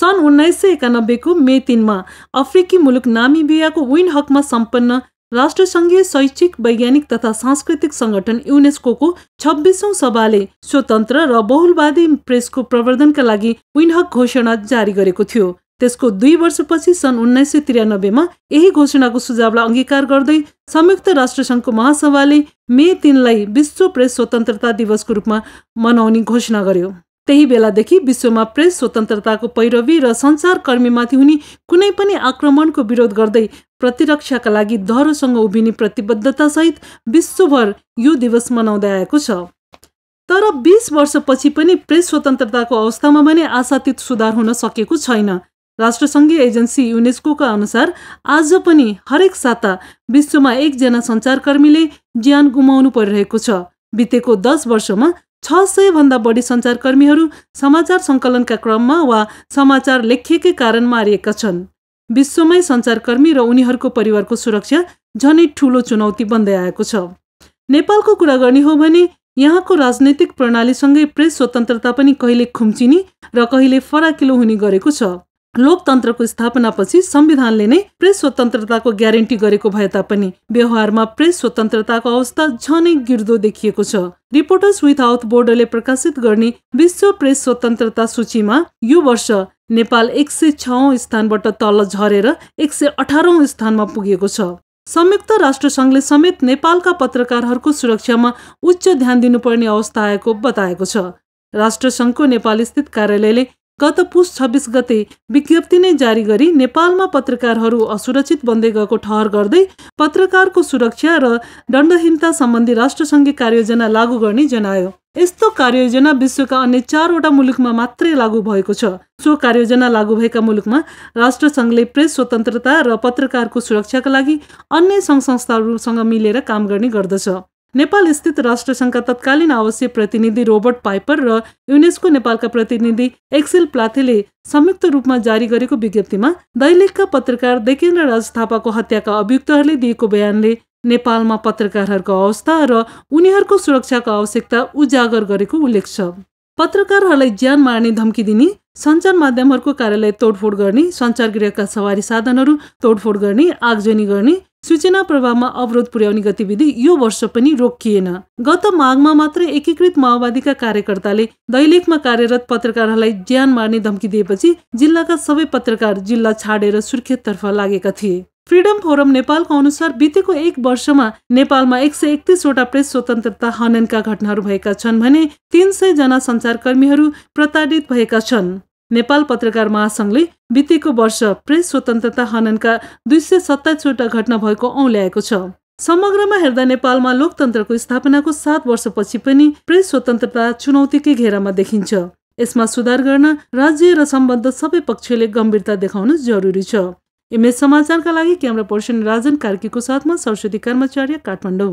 सन् उन्नाइस सय एकानब्बेको मे तिनमा अफ्रिकी मुलुक नामिबियाको विन हकमा सम्पन्न राष्ट्रसङ्घीय शैक्षिक वैज्ञानिक तथा सांस्कृतिक सङ्गठन युनेस्को छब्बिसौँ सभाले स्वतन्त्र र बहुलवादी प्रेसको प्रवर्धनका लागि विनहक घोषणा जारी गरेको थियो त्यसको दुई वर्षपछि सन् उन्नाइस सय त्रियानब्बेमा यही घोषणाको सुझावलाई अङ्गीकार गर्दै संयुक्त राष्ट्रसङ्घको महासभाले मे तिनलाई विश्व प्रेस स्वतन्त्रता दिवसको रूपमा मनाउने घोषणा गर्यो त्यही बेलादेखि विश्वमा प्रेस स्वतन्त्रताको पैरवी र सञ्चारकर्मीमाथि हुने कुनै पनि आक्रमणको विरोध गर्दै प्रतिरक्षाका लागि धरोसँग उभिने प्रतिबद्धतासहित विश्वभर यो दिवस मनाउँदै आएको छ तर बिस वर्षपछि पनि प्रेस स्वतन्त्रताको अवस्थामा भने आशातीत सुधार हुन सकेको छैन राष्ट्रसङ्घीय एजेन्सी युनेस्कोका अनुसार आज पनि हरेक साता विश्वमा एकजना सञ्चारकर्मीले ज्यान गुमाउनु परिरहेको छ बितेको दस वर्षमा छ सयभन्दा बढी सञ्चारकर्मीहरू समाचार सङ्कलनका क्रममा वा समाचार लेखिएकै कारण मारिएका छन् विश्वमै सञ्चारकर्मी र उनीहरूको परिवारको सुरक्षा झनै ठूलो चुनौती बन्दै आएको छ नेपालको कुरा गर्ने हो भने यहाँको राजनैतिक प्रणालीसँगै प्रेस स्वतन्त्रता पनि कहिले खुम्चिनी र कहिले फराकिलो हुने गरेको छ लोकतन्त्रको स्थापनापछि संविधानले नै प्रेस स्वतन्त्रताको ग्यारेन्टी गरेको भए तापनि व्यवहारमा प्रेस स्वतन्त्रताको अवस्था झनै गिर्दो देखिएको छ रिपोर्टर्स विदाउट बोर्डरले प्रकाशित गर्ने विश्व प्रेस स्वतन्त्रता सूचीमा यो वर्ष नेपाल एक सय छौँ स्थानबाट तल झरेर एक सय अठारौँ स्थानमा पुगेको छ संयुक्त राष्ट्र राष्ट्रसङ्घले समेत नेपालका पत्रकारहरूको सुरक्षामा उच्च ध्यान दिनुपर्ने अवस्था आएको बताएको छ राष्ट्रसङ्घको नेपाल स्थित कार्यालयले गत पुस छब्बिस गते विज्ञप्ति नै जारी गरी नेपालमा पत्रकारहरू असुरक्षित बन्दै गएको ठहर गर्दै पत्रकारको सुरक्षा र दण्डहीनता सम्बन्धी राष्ट्रसङ्घीय कार्ययोजना लागू गर्ने जनायो यस्तो कार्ययोजना विश्वका अन्य चारवटा मुलुकमा मात्रै लागू भएको छ सो कार्ययोजना लागू भएका मुलुकमा राष्ट्रसङ्घले प्रेस स्वतन्त्रता र पत्रकारको सुरक्षाका लागि अन्य सङ्घ संस्थाहरूसँग मिलेर काम गर्ने गर्दछ नेपाल स्थित राष्ट्रसङ्घका तत्कालीन आवश्यक प्रतिनिधि रोबर्ट पाइपर र युनेस्को नेपालका प्रतिनिधि एक्सेल प्लाथेले संयुक्त रूपमा जारी गरेको विज्ञप्तिमा दैलेखका पत्रकार देकेन्द्र राज थापाको हत्याका अभियुक्तहरूले दिएको बयानले नेपालमा पत्रकारहरूको अवस्था र उनीहरूको सुरक्षाको आवश्यकता उजागर गरेको उल्लेख छ पत्रकारहरूलाई ज्यान मार्ने धम्की दिने सञ्चार माध्यमहरूको कार्यालय तोडफोड गर्ने सञ्चार गृहका सवारी साधनहरू तोडफोड गर्ने आगजनी गर्ने सूचना प्रभावमा अवरोध पुर्याउने गतिविधि यो वर्ष पनि रोकिएन गत माघमा मात्रै एकीकृत माओवादीका कार्यकर्ताले दैलेखमा कार्यरत पत्रकारहरूलाई ज्यान मार्ने धम्की दिएपछि जिल्लाका सबै पत्रकार जिल्ला छाडेर सुर्खेततर्फ लागेका थिए फ्रिडम फोरम नेपालको अनुसार बितेको एक वर्षमा नेपालमा एक सय एकतिसवटा प्रेस स्वतन्त्रता हननका घटनाहरू भएका छन् भने तीन जना सञ्चारकर्मीहरू प्रताडित भएका छन् नेपाल पत्रकार महासङ्घले बितेको वर्ष प्रेस स्वतन्त्रता हननका दुई सय सत्ताइसवटा घटना भएको औल्याएको छ समग्रमा हेर्दा नेपालमा लोकतन्त्रको स्थापनाको सात वर्षपछि पनि प्रेस स्वतन्त्रता चुनौतीकै घेरामा देखिन्छ यसमा सुधार गर्न राज्य र सम्बन्ध सबै पक्षले गम्भीरता देखाउनु जरुरी छ इमेज समाचारका लागि क्यामरा पर्सन राजन कार्कीको साथमा सरस्वती कर्मचारी काठमाडौँ